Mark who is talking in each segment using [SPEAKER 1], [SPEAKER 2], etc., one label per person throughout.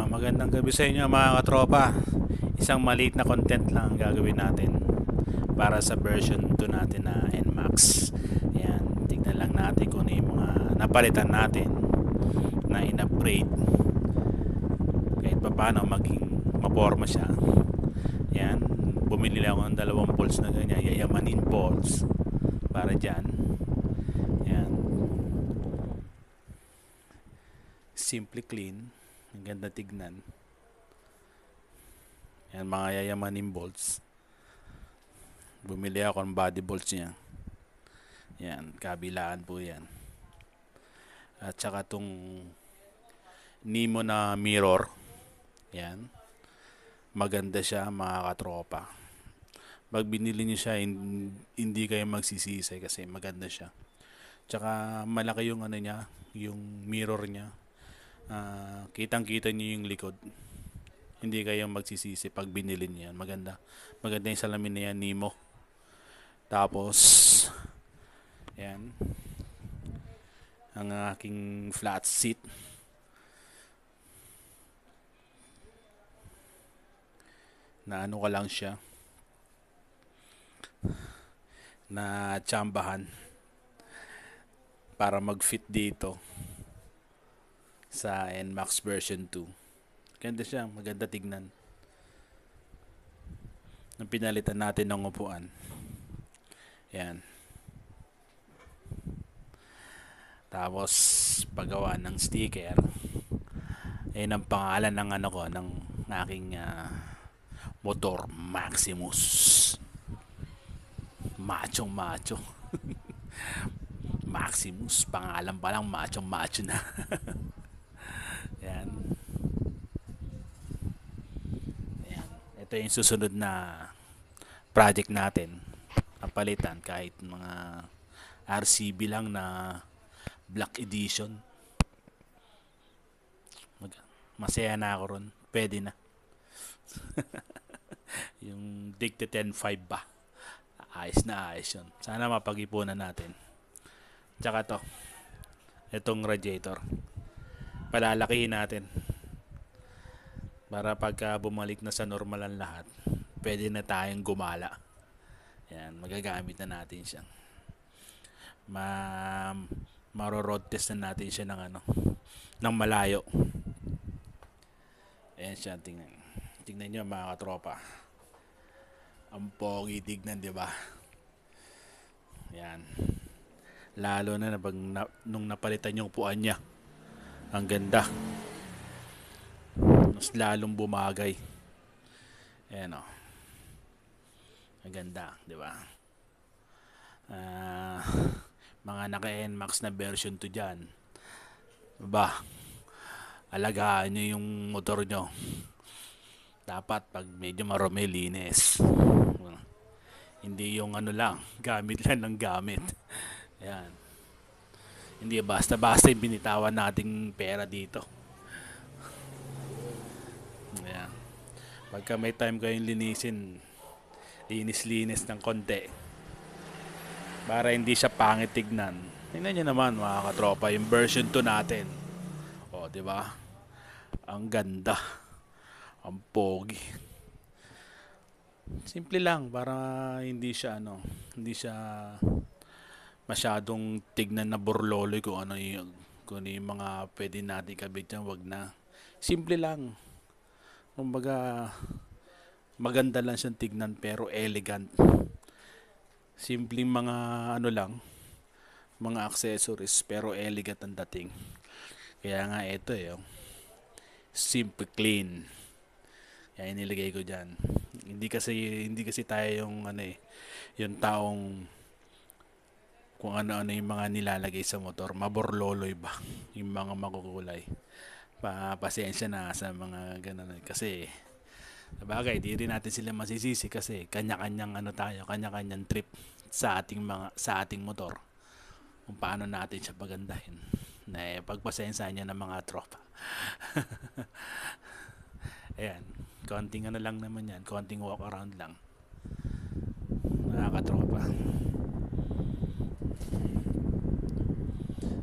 [SPEAKER 1] Ah, magandang gabi sa inyo mga katropa. Isang maliit na content lang ang gagawin natin para sa version 2 natin na NMAX. Ayan, tignan lang natin kung ano yung mga napalitan natin na in-upgrade. Kahit pa paano maging maporma siya. Ayan, bumili lang ng dalawang balls na ganyan, yayamanin balls para dyan. Ayan. Simply clean ang ganda tignan. Yan, mga yayamanin bolts. Bumili ako ng body bolts niya. Yan, kabilaan po yan. At saka itong Nemo na mirror. Yan. Maganda siya mga katropa. Pag binili niyo siya, hindi kayo magsisisi kasi maganda siya. Tsaka malaki yung ano niya, yung mirror niya. Uh, kitang-kita niyo yung likod. Hindi kayo magsisisi pag binili niyo yan. Maganda. Maganda yung salamin na yan, Nemo. Tapos, yan. Ang aking flat seat. Na ano ka lang siya. Na chambahan para mag-fit dito sa NMAX version 2. Ganda siya, maganda tignan. Nang pinalitan natin ng upuan. Yan. Tapos paggawa ng sticker. Ayun ang pangalan ng ano ko, ng aking uh, motor Maximus. Macho, macho. Maximus, pangalan pa lang macho, macho na. ito yung susunod na project natin ang palitan kahit mga RCB lang na black edition masaya na ako ron pwede na yung Dicta 10.5 ba ayos na ayos yun sana mapag-ipunan natin tsaka to itong radiator palalakihin natin para pagka bumalik na sa normal ang lahat, pwede na tayong gumala. Yan, magagamit na natin siya. Ma maro-road test na natin siya ng ano, ng malayo. Ayan siya, tingnan. Tingnan niyo mga katropa. Ang pogi tignan, di ba? Yan. Lalo na pag na, nung napalitan yung puan niya. Ang ganda mas lalong bumagay. Ayan o. Oh. Ang ganda, di ba? Uh, mga naka-NMAX na version to dyan. Ba, alagaan nyo yung motor nyo. Dapat pag medyo marumi, linis. Hindi yung ano lang, gamit lang ng gamit. Ayan. Hindi basta-basta yung binitawan nating pera dito. Pagka may time kayong linisin, linis-linis ng konti. Para hindi siya pangit tignan. Tingnan niyo naman mga katropa, yung version 2 natin. O, oh, di ba? Ang ganda. Ang pogi. Simple lang para hindi siya ano, hindi siya masyadong tignan na burloloy kung ano yung, kung ano yung mga pwede natin kabit yan, wag na. Simple lang kumbaga maganda lang siyang tignan pero elegant. Simpleng mga ano lang, mga accessories pero elegant ang dating. Kaya nga ito eh, oh. simple clean. Kaya inilagay ko diyan. Hindi kasi hindi kasi tayo yung ano eh, yung taong kung ano-ano yung mga nilalagay sa motor, maborloloy ba yung mga makukulay pa pasensya na sa mga ganun kasi Sabagay, di rin natin sila masisisi kasi kanya-kanyang ano tayo, kanya-kanyang trip sa ating mga sa ating motor. Kung paano natin siya pagandahin. Na eh, pagpasensya niya ng mga tropa. Ayan, konting ano lang naman yan, konting walk around lang. Nakakatropa. tropa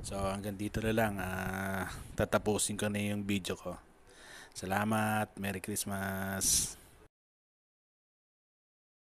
[SPEAKER 1] So hanggang dito na lang. Uh, tatapusin ko na yung video ko. Salamat. Merry Christmas.